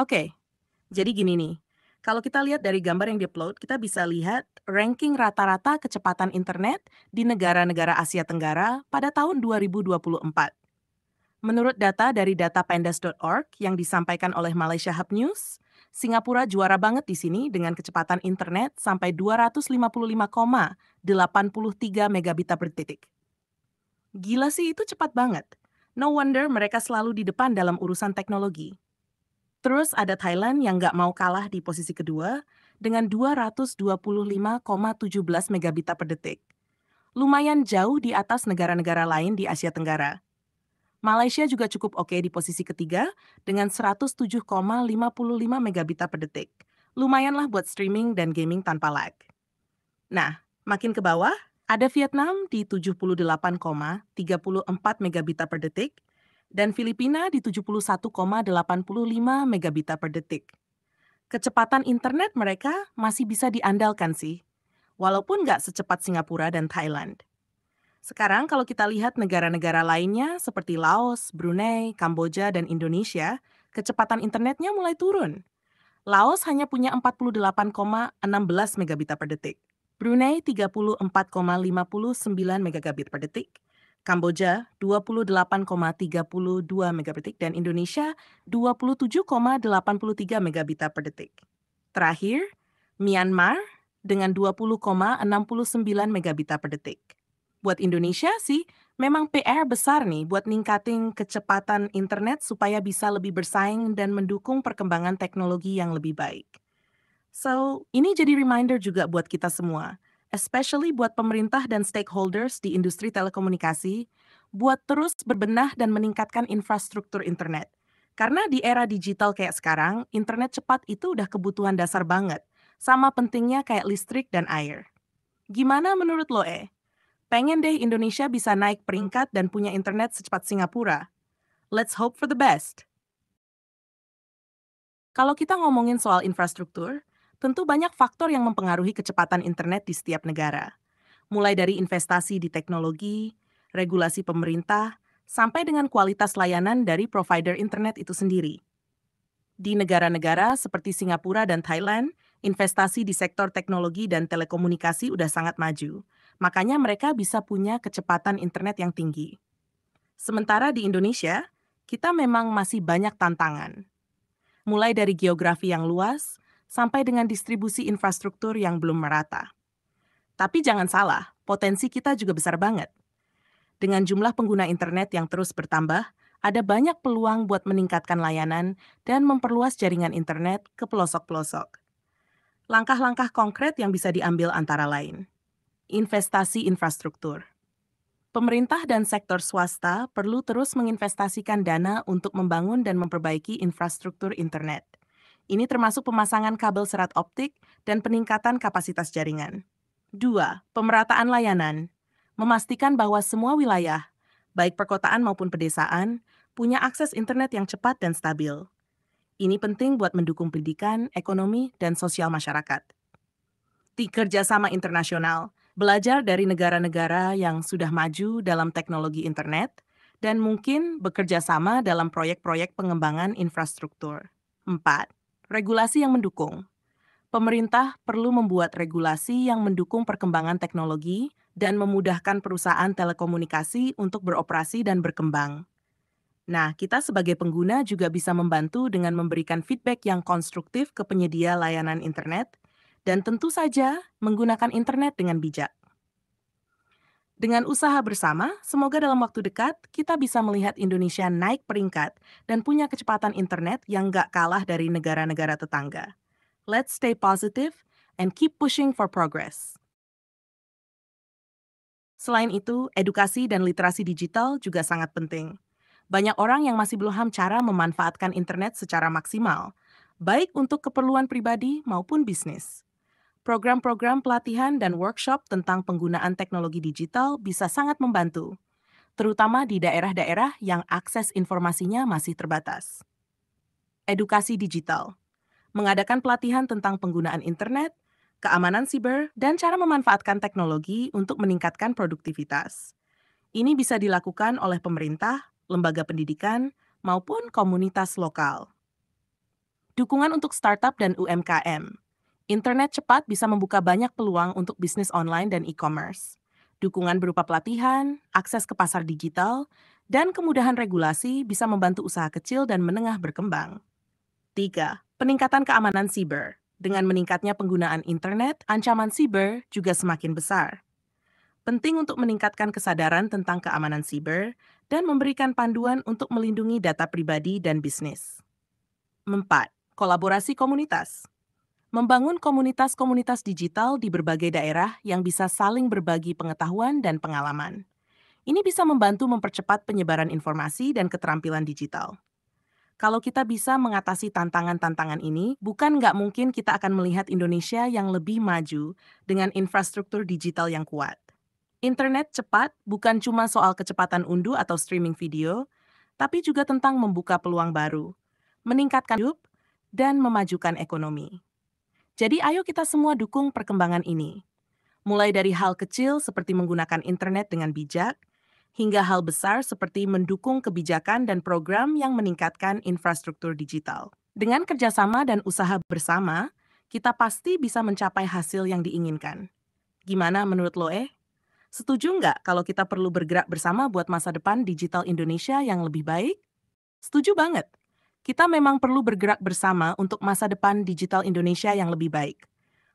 Oke, jadi gini nih. Kalau kita lihat dari gambar yang diupload, kita bisa lihat ranking rata-rata kecepatan internet di negara-negara Asia Tenggara pada tahun 2024. Menurut data dari datapandas.org yang disampaikan oleh Malaysia Hub News, Singapura juara banget di sini dengan kecepatan internet sampai 255,83 megabit per detik. Gila sih itu cepat banget. No wonder mereka selalu di depan dalam urusan teknologi. Terus ada Thailand yang nggak mau kalah di posisi kedua dengan 225,17 megabita per detik. Lumayan jauh di atas negara-negara lain di Asia Tenggara. Malaysia juga cukup oke di posisi ketiga dengan 107,55 megabita per detik. Lumayanlah buat streaming dan gaming tanpa lag. Nah, makin ke bawah, ada Vietnam di 78,34 megabita per detik, dan Filipina di 71,85 megabita per detik. Kecepatan internet mereka masih bisa diandalkan sih, walaupun nggak secepat Singapura dan Thailand. Sekarang kalau kita lihat negara-negara lainnya seperti Laos, Brunei, Kamboja, dan Indonesia, kecepatan internetnya mulai turun. Laos hanya punya 48,16 megabita per detik, Brunei 34,59 megabit per detik, Kamboja 28,32 megabitik dan Indonesia 27,83 Mbps per detik. Terakhir, Myanmar dengan 20,69 Mbps per detik. Buat Indonesia sih, memang PR besar nih buat ningkatin kecepatan internet supaya bisa lebih bersaing dan mendukung perkembangan teknologi yang lebih baik. So, ini jadi reminder juga buat kita semua especially buat pemerintah dan stakeholders di industri telekomunikasi, buat terus berbenah dan meningkatkan infrastruktur internet. Karena di era digital kayak sekarang, internet cepat itu udah kebutuhan dasar banget, sama pentingnya kayak listrik dan air. Gimana menurut lo, eh? Pengen deh Indonesia bisa naik peringkat dan punya internet secepat Singapura. Let's hope for the best. Kalau kita ngomongin soal infrastruktur, Tentu banyak faktor yang mempengaruhi kecepatan internet di setiap negara. Mulai dari investasi di teknologi, regulasi pemerintah, sampai dengan kualitas layanan dari provider internet itu sendiri. Di negara-negara seperti Singapura dan Thailand, investasi di sektor teknologi dan telekomunikasi sudah sangat maju. Makanya mereka bisa punya kecepatan internet yang tinggi. Sementara di Indonesia, kita memang masih banyak tantangan. Mulai dari geografi yang luas, sampai dengan distribusi infrastruktur yang belum merata. Tapi jangan salah, potensi kita juga besar banget. Dengan jumlah pengguna internet yang terus bertambah, ada banyak peluang buat meningkatkan layanan dan memperluas jaringan internet ke pelosok-pelosok. Langkah-langkah konkret yang bisa diambil antara lain. Investasi infrastruktur. Pemerintah dan sektor swasta perlu terus menginvestasikan dana untuk membangun dan memperbaiki infrastruktur internet. Ini termasuk pemasangan kabel serat optik dan peningkatan kapasitas jaringan. 2. Pemerataan layanan. Memastikan bahwa semua wilayah, baik perkotaan maupun pedesaan, punya akses internet yang cepat dan stabil. Ini penting buat mendukung pendidikan, ekonomi, dan sosial masyarakat. Tiga, Kerjasama internasional. Belajar dari negara-negara yang sudah maju dalam teknologi internet, dan mungkin bekerja sama dalam proyek-proyek pengembangan infrastruktur. 4. Regulasi yang mendukung. Pemerintah perlu membuat regulasi yang mendukung perkembangan teknologi dan memudahkan perusahaan telekomunikasi untuk beroperasi dan berkembang. Nah, kita sebagai pengguna juga bisa membantu dengan memberikan feedback yang konstruktif ke penyedia layanan internet dan tentu saja menggunakan internet dengan bijak. Dengan usaha bersama, semoga dalam waktu dekat kita bisa melihat Indonesia naik peringkat dan punya kecepatan internet yang gak kalah dari negara-negara tetangga. Let's stay positive and keep pushing for progress. Selain itu, edukasi dan literasi digital juga sangat penting. Banyak orang yang masih belum paham cara memanfaatkan internet secara maksimal, baik untuk keperluan pribadi maupun bisnis. Program-program pelatihan dan workshop tentang penggunaan teknologi digital bisa sangat membantu, terutama di daerah-daerah yang akses informasinya masih terbatas. Edukasi digital mengadakan pelatihan tentang penggunaan internet, keamanan siber, dan cara memanfaatkan teknologi untuk meningkatkan produktivitas. Ini bisa dilakukan oleh pemerintah, lembaga pendidikan, maupun komunitas lokal. Dukungan untuk startup dan UMKM Internet cepat bisa membuka banyak peluang untuk bisnis online dan e-commerce. Dukungan berupa pelatihan, akses ke pasar digital, dan kemudahan regulasi bisa membantu usaha kecil dan menengah berkembang. 3. Peningkatan keamanan siber. Dengan meningkatnya penggunaan internet, ancaman siber juga semakin besar. Penting untuk meningkatkan kesadaran tentang keamanan siber dan memberikan panduan untuk melindungi data pribadi dan bisnis. 4. Kolaborasi komunitas membangun komunitas-komunitas digital di berbagai daerah yang bisa saling berbagi pengetahuan dan pengalaman. Ini bisa membantu mempercepat penyebaran informasi dan keterampilan digital. Kalau kita bisa mengatasi tantangan-tantangan ini, bukan nggak mungkin kita akan melihat Indonesia yang lebih maju dengan infrastruktur digital yang kuat. Internet cepat bukan cuma soal kecepatan unduh atau streaming video, tapi juga tentang membuka peluang baru, meningkatkan hidup, dan memajukan ekonomi. Jadi ayo kita semua dukung perkembangan ini. Mulai dari hal kecil seperti menggunakan internet dengan bijak, hingga hal besar seperti mendukung kebijakan dan program yang meningkatkan infrastruktur digital. Dengan kerjasama dan usaha bersama, kita pasti bisa mencapai hasil yang diinginkan. Gimana menurut lo eh? Setuju nggak kalau kita perlu bergerak bersama buat masa depan digital Indonesia yang lebih baik? Setuju banget kita memang perlu bergerak bersama untuk masa depan digital Indonesia yang lebih baik.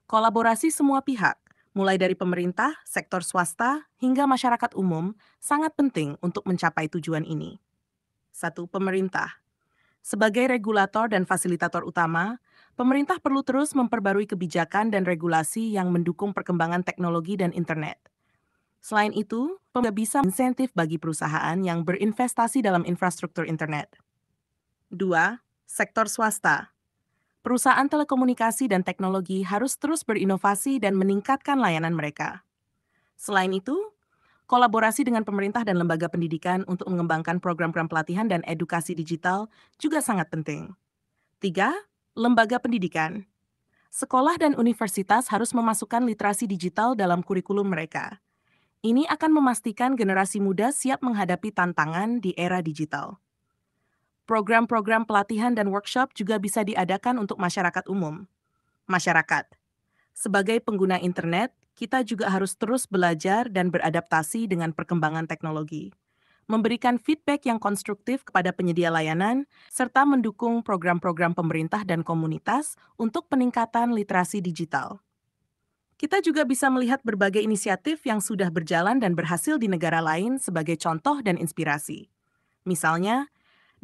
Kolaborasi semua pihak, mulai dari pemerintah, sektor swasta, hingga masyarakat umum, sangat penting untuk mencapai tujuan ini. Satu, Pemerintah Sebagai regulator dan fasilitator utama, pemerintah perlu terus memperbarui kebijakan dan regulasi yang mendukung perkembangan teknologi dan internet. Selain itu, pemerintah bisa insentif bagi perusahaan yang berinvestasi dalam infrastruktur internet. 2. Sektor swasta. Perusahaan telekomunikasi dan teknologi harus terus berinovasi dan meningkatkan layanan mereka. Selain itu, kolaborasi dengan pemerintah dan lembaga pendidikan untuk mengembangkan program-program pelatihan dan edukasi digital juga sangat penting. 3. Lembaga pendidikan. Sekolah dan universitas harus memasukkan literasi digital dalam kurikulum mereka. Ini akan memastikan generasi muda siap menghadapi tantangan di era digital program-program pelatihan dan workshop juga bisa diadakan untuk masyarakat umum. Masyarakat, sebagai pengguna internet, kita juga harus terus belajar dan beradaptasi dengan perkembangan teknologi, memberikan feedback yang konstruktif kepada penyedia layanan, serta mendukung program-program pemerintah dan komunitas untuk peningkatan literasi digital. Kita juga bisa melihat berbagai inisiatif yang sudah berjalan dan berhasil di negara lain sebagai contoh dan inspirasi. Misalnya,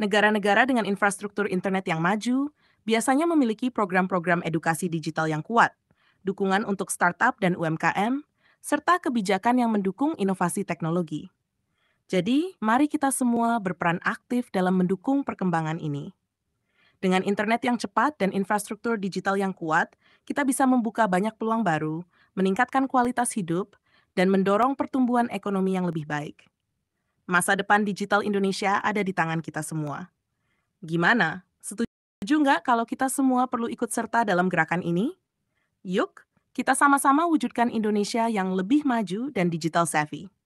Negara-negara dengan infrastruktur internet yang maju biasanya memiliki program-program edukasi digital yang kuat, dukungan untuk startup dan UMKM, serta kebijakan yang mendukung inovasi teknologi. Jadi, mari kita semua berperan aktif dalam mendukung perkembangan ini. Dengan internet yang cepat dan infrastruktur digital yang kuat, kita bisa membuka banyak peluang baru, meningkatkan kualitas hidup, dan mendorong pertumbuhan ekonomi yang lebih baik. Masa depan digital Indonesia ada di tangan kita semua. Gimana? Setuju nggak kalau kita semua perlu ikut serta dalam gerakan ini? Yuk, kita sama-sama wujudkan Indonesia yang lebih maju dan digital savvy.